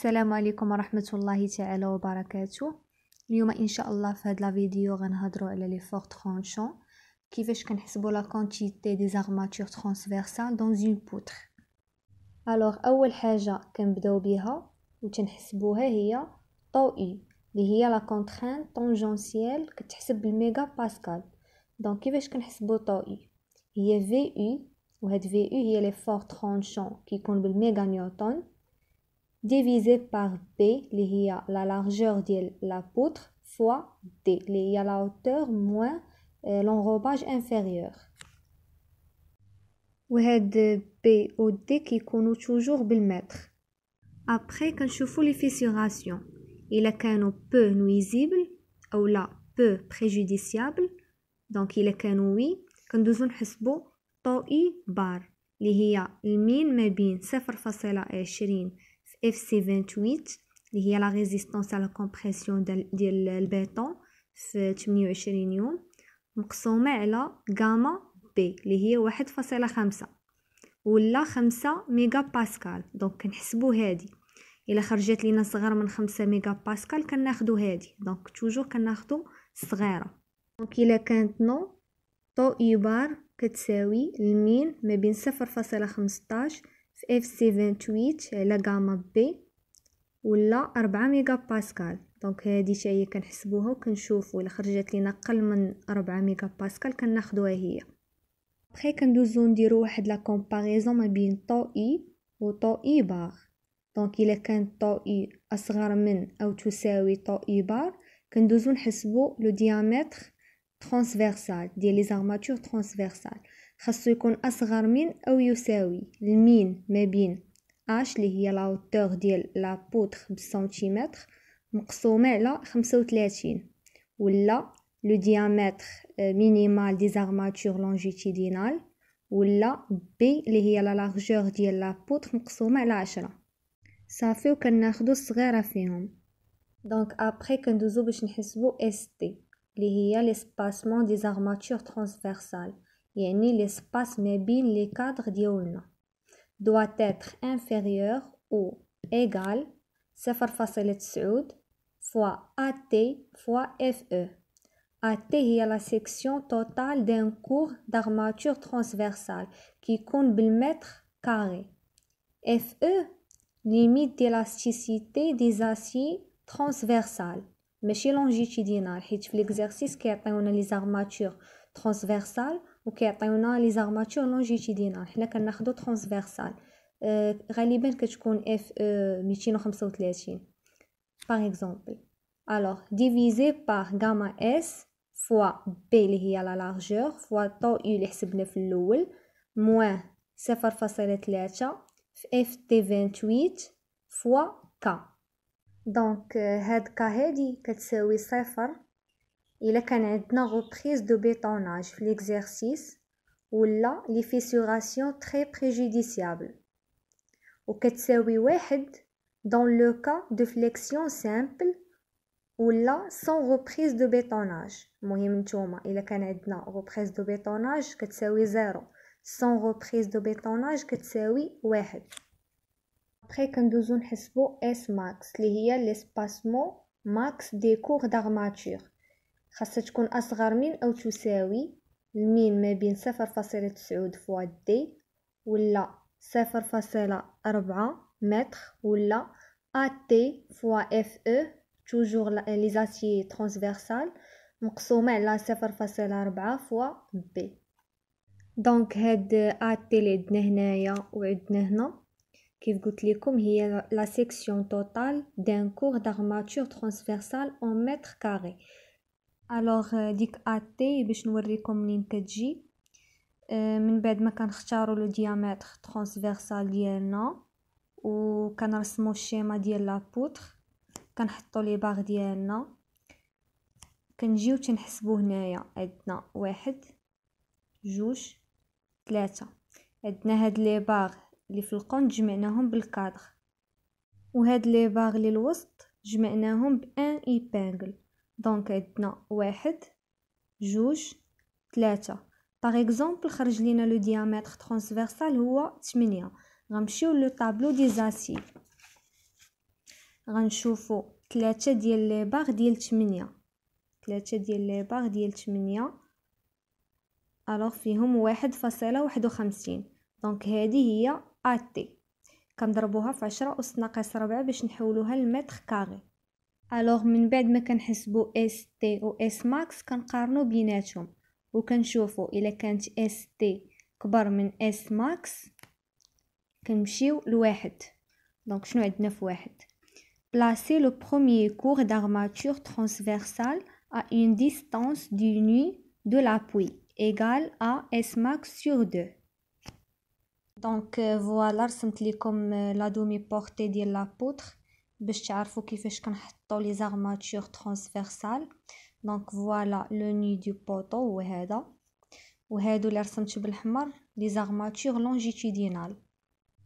السلام عليكم ورحمة الله تعالى وبركاته اليوم إن شاء الله في هاد الفيديو غنهضروا على لي فور ترونشون كيفاش كنحسبوا لا كونتيتي دي زارماتور ترانسفيرسال دون اون بوتر الوغ اول حاجه كنبداو بها وتنحسبوها هي طو اي اللي هي لا كونترين طونجونسييل كتحسب بالميغا باسكال دونك كيفاش كنحسبوا طو اي هي في اي وهاد في اي هي لي فور ترونشون كيكون بالميغا نيوتن divisé par B, la largeur de la poutre, fois D, la hauteur moins euh, l'enrobage inférieur. Et c'est B ou D qui toujours le mètre. Après, quand les fissurations, il est peu nuisible ou la peu préjudiciable, donc il est oui, quand bar. اللي هي le 0.20 اف سي 28 اللي هي لا ريزيستانس على كومبريسيون ديال البيتون في 28 يوم مقسومه على غاما بي اللي هي 1.5 ولا 5 ميغا باسكال دونك كنحسبوا هادي الا خرجت لينا صغر من 5 ميغا باسكال كناخذوا هادي دونك توجور كناخذوا صغيره دونك الا كانت نو طو اي بار كتساوي المين ما بين 0.15 في اف سي تويت على غاما بي ولا 4 ميجا باسكال دونك هادي حتى هي كنحسبوها وكنشوفوا الا خرجت لينا قل من 4 ميجا باسكال كناخدوها هي بخي كندوزو نديرو واحد لا كومباريزون ما بين طو اي و طو اي بار دونك الا كان طو اي اصغر من او تساوي طو اي بار كندوزو نحسبو لو ديامتر ترانسفيرسال ديال لي زارماتور ترانسفيرسال خاصو يكون أصغر من أو يساوي المين ما بين اش اللي هي لاوتور ديال لابوتر بالسنتيمتر مقسومة على 35 ولا لو ديامتر مينيمال دي زارماتور لونجيتيدينال ولا بي اللي هي لا لارجور ديال لابوتر مقسومة على 10 آه، صافي وكناخدو الصغيرة فيهم دونك ابخي كندوزو باش نحسبو اس تي اللي هي ليسباسمون دي زارماتور ترانسفيرسال يعني l'espace ما بين لي كادر ديالنا doit être inférieur ou égal 0.9 fois AT fois FE. AT est la section totale d'un cours d'armature transversale qui compte le mètre carré. FE limite d'élasticité des aciers transversales. Mais chez longitudinal l'exercice qui l'exercice les armatures transversales وكيعطيونا لي زارماتور لونجيتيدينال حنا كناخدو ترانسفيرسال أه غالبا كتكون اف او 235 باغ اكزومبل الوغ ديفيزي باغ غاما اس فوا بي اللي هي لا لارجور فوا طو يو اللي حسبنا في الاول موان صفر فاصلة تلاتة في اف تي 28 فوا كا دونك هاد كا هادي كتساوي صفر Il y a une reprise de bétonnage, l'exercice, ou la fissuration très préjudiciable. Ou, dans le cas de flexion simple, ou la sans reprise de bétonnage. Il y a une reprise de bétonnage, que c'est zéro. Sans reprise de bétonnage, c'est Après, nous avons un S max, qui est l'espacement max des cours d'armature. خاصها تكون أصغر من أو تساوي المين ما بين صفر فاصلة تسعود فوا دي ولا صفر فاصلة أربعة متر ولا أتي فوا اف او e، توجور لي زاتي ترانسفيرسال مقسومة على صفر فاصلة ربعة فوا بي دونك هاد اتي لي عندنا هنايا وعندنا هنا كيف قلت لكم هي لا سيكسيون توتال دان كور دارماتور ترانسفيرسال اون متر كاري الوغ euh, ديك اتي باش نوريكم منين كتجي euh, من بعد ما كنختاروا لو ديامتر ترانسفيرسال ديالنا وكنرسموا الشيما ديال لابوتر كنحطوا لي باغ ديالنا كنجيو تنحسبو هنايا عندنا واحد جوج ثلاثة عندنا هاد لي باغ اللي في القون جمعناهم بالكادر وهاد لي باغ اللي الوسط جمعناهم بان ايبانغل دونك عندنا واحد جوج ثلاثة باغ اكزومبل خرج لينا لو ديامتر ترانسفيرسال هو 8 غنمشيو لو طابلو دي زاسي غنشوفو ثلاثة ديال لي باغ ديال 8 ثلاثة ديال لي باغ ديال 8 الوغ فيهم واحد فاصلة واحد وخمسين دونك هادي هي اتي كنضربوها في عشرة أس ناقص ربعة باش نحولوها لمتر كاغي Alors, je vais vous montrer que ST ou S-max, vous allez vous montrer. Vous allez vous montrer que ST, qui est S-max, vous allez vous montrer le 1 Donc, je vais vous montrer le Placez le premier cours d'armature transversale à une distance du nu de l'appui, égale à S-max sur 2. Donc, euh, voilà, c'est comme euh, la domi-portée de la poutre. Pour vous les armatures transversales donc voilà le nid du poteau ou head les armatures longitudinales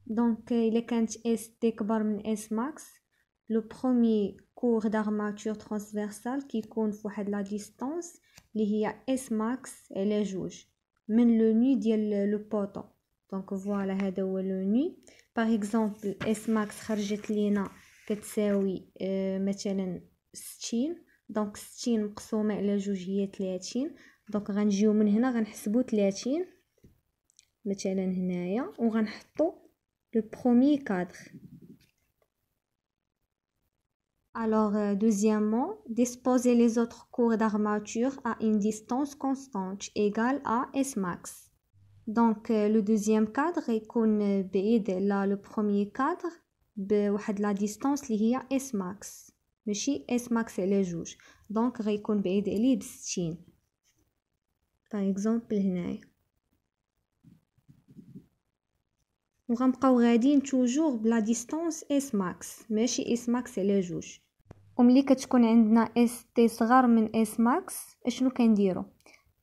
donc s max le premier cours d'armature transversales qui compte la distance liée s max et les le nu du poteau donc voilà le nu par exemple s max كتساوي مثلا 60 دونك 60 مقسومه على جوج هي 30 دونك غنجيو من هنا غنحسبوا 30 مثلا هنايا وغنحطوا لو برومي كادر alors euh, deuxièmement disposer les autres cours d'armature à une distance constante égale à S max donc euh, le deuxième cadre est qu'on là le premier cadre de la distance qui est S max. Monsieur S max est le juge. Donc, il y a des libstions. Par exemple, nous avons toujours la distance S max. si S max est le juge. Si vous connaissez le test de l'arme S max, je peux dire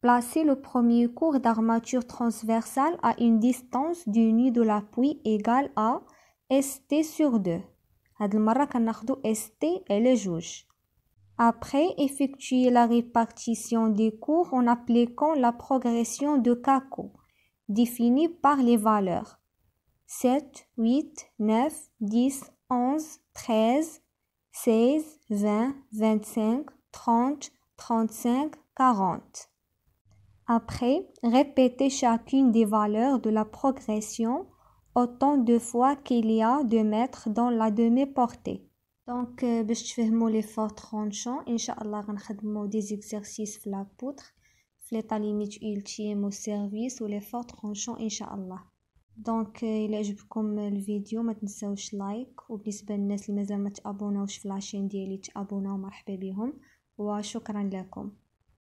placer placez le premier cours d'armature transversale à une distance du nid de l'appui égale à ST sur 2. دو المرة كناخدو Après, effectuez la répartition des cours en appliquant la progression de Kako, définie par les valeurs 7, 8, 9, 10, 11, 13, 16, 20, 25, 30, 35, 40. Après, répétez chacune des valeurs de la progression autant de fois qu'il y a de mètres dans la demi-portée دونك باش تفهموا لي فور ترونشون ان شاء الله غنخدموا دي زيكسيرسيس في لابوتر في لي ليميت اولتيم و سيرفيس و لي فور ترونشون ان شاء الله دونك الى عجبكم الفيديو ما تنساوش لايك وبالنسبه للناس اللي مازال ما تابوناوش في لاشين ديالي تابوناو مرحبا بهم وشكرا لكم